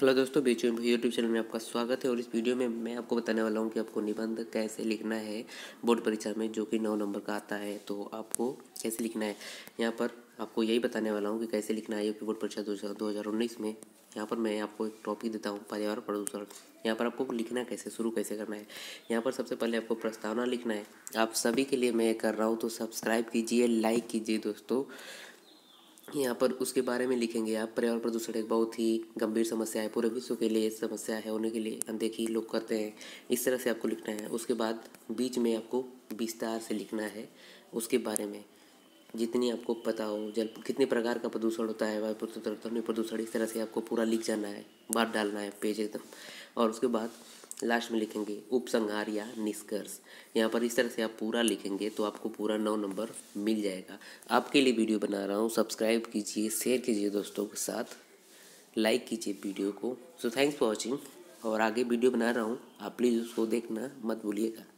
hello दोस्तों बेचो YouTube channel में आपका स्वागत है और इस वीडियो में मैं आपको बताने वाला हूँ कि आपको निबंध कैसे लिखना है बोर्ड परीक्षा में जो कि नौ नंबर का आता है तो आपको कैसे लिखना है यहाँ पर आपको यही बताने वाला हूँ कि कैसे लिखना है यूपी बोर्ड परीक्षा दो हज़ार उन्नीस में यहाँ पर मैं आपको एक टॉपिक देता हूँ पर्यावरण प्रदूषण यहाँ पर आपको लिखना कैसे शुरू कैसे करना है यहाँ पर सबसे पहले आपको प्रस्तावना लिखना है आप सभी के लिए मैं कर रहा हूँ तो सब्सक्राइब कीजिए लाइक कीजिए दोस्तों यहाँ पर उसके बारे में लिखेंगे आप पर्यावरण प्रदूषण एक बहुत ही गंभीर समस्या है पूरे विश्व के लिए समस्या है होने के लिए अनदेखी लोग करते हैं इस तरह से आपको लिखना है उसके बाद बीच में आपको विस्तार से लिखना है उसके बारे में जितनी आपको पता हो जल कितने प्रकार का प्रदूषण होता है वायु प्रदूषण प्रदूषण इस तरह से आपको पूरा लिख जाना है बात डालना है पेज एकदम और उसके बाद लास्ट में लिखेंगे उपसंहार या निष्कर्ष यहाँ पर इस तरह से आप पूरा लिखेंगे तो आपको पूरा नौ नंबर मिल जाएगा आपके लिए वीडियो बना रहा हूँ सब्सक्राइब कीजिए शेयर कीजिए दोस्तों के साथ लाइक कीजिए वीडियो को सो थैंक्स फॉर वॉचिंग और आगे वीडियो बना रहा हूँ आप प्लीज़ उसको देखना मत भूलिएगा